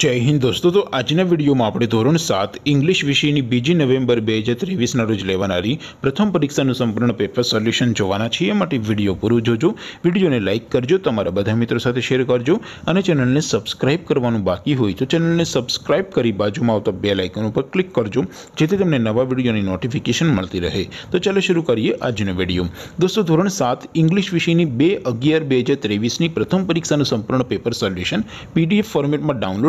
જય હિન્દ દોસ્તો તો આજના વિડીયોમાં આપણે ધોરણ સાત ઇંગ્લિશ વિષયની બીજી નવેમ્બર બે હજાર ત્રેવીસના રોજ લેવાનારી પ્રથમ પરીક્ષાનું સંપૂર્ણ પેપર સોલ્યુશન જોવાના છીએ એ માટે વિડીયો પૂરું જોજો વિડીયોને લાઇક કરજો તમારા બધા મિત્રો સાથે શેર કરજો અને ચેનલને સબસ્ક્રાઇબ કરવાનું બાકી હોય તો ચેનલને સબસ્ક્રાઇબ કરી બાજુમાં આવતા બે લાઇકન ઉપર ક્લિક કરજો જેથી તમને નવા વિડીયોની નોટિફિકેશન મળતી રહે તો ચાલો શરૂ કરીએ આજનો વિડીયો દોસ્તો ધોરણ સાત ઇંગ્લિશ વિષયની બે અગિયાર બે હજાર ત્રેવીસની પ્રથમ પરીક્ષાનું સંપૂર્ણ પેપર સોલ્યુશન પીડીએફ ફોર્મેટમાં ડાઉનલોડ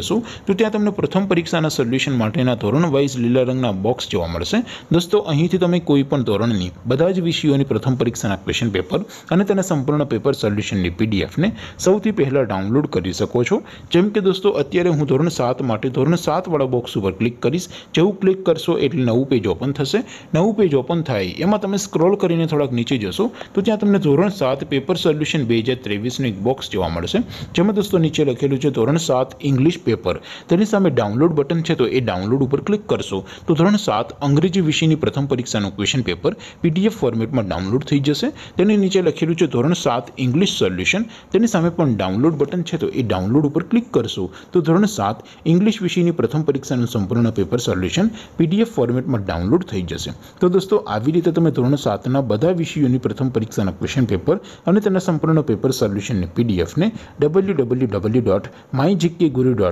જશો તો ત્યાં તમને પ્રથમ પરીક્ષાના સોલ્યુશન માટેના ધોરણ વાઈઝ લીલા રંગના બોક્સ જોવા મળશે દોસ્તો અહીંથી તમે કોઈ પણ ધોરણની બધા જ વિષયોની પ્રથમ પરીક્ષાના ક્વેશ્ચન પેપર અને તેના સંપૂર્ણ પેપર સોલ્યુશનની પીડીએફ ને સૌથી પહેલા ડાઉનલોડ કરી શકો છો જેમ કે દોસ્તો અત્યારે હું ધોરણ 7 માટે ધોરણ 7 વાળો બોક્સ ઉપર ક્લિક કરશો જેવું ક્લિક કરશો એટલે નવું પેજ ઓપન થશે નવું પેજ ઓપન થાય એમાં તમે સ્ક્રોલ કરીને થોડક નીચે જશો તો ત્યાં તમને ધોરણ 7 પેપર સોલ્યુશન 2023 નો એક બોક્સ જોવા મળશે જેમ કે દોસ્તો નીચે લખેલું છે ધોરણ 7 ઇંગ્લિશ पेपर તેની સામે ડાઉનલોડ બટન છે તો એ ડાઉનલોડ ઉપર ક્લિક કરશો તો ધોરણ 7 અંગ્રેજી વિષયની પ્રથમ પરીક્ષાનો ક્વેશ્ચન પેપર પીડીએફ ફોર્મેટમાં ડાઉનલોડ થઈ જશે તેની નીચે લખેલું છે ધોરણ 7 ઇંગ્લિશ સોલ્યુશન તેની સામે પણ ડાઉનલોડ બટન છે તો એ ડાઉનલોડ ઉપર ક્લિક કરશો તો ધોરણ 7 ઇંગ્લિશ વિષયની પ્રથમ પરીક્ષાનો સંપૂર્ણ પેપર સોલ્યુશન પીડીએફ ફોર્મેટમાં ડાઉનલોડ થઈ જશે તો દોસ્તો આવી રીતે તમે ધોરણ 7 ના બધા વિષયોની પ્રથમ પરીક્ષાના ક્વેશ્ચન પેપર અને તેના સંપૂર્ણનો પેપર સોલ્યુશન ને પીડીએફ ને www.mygkguru.com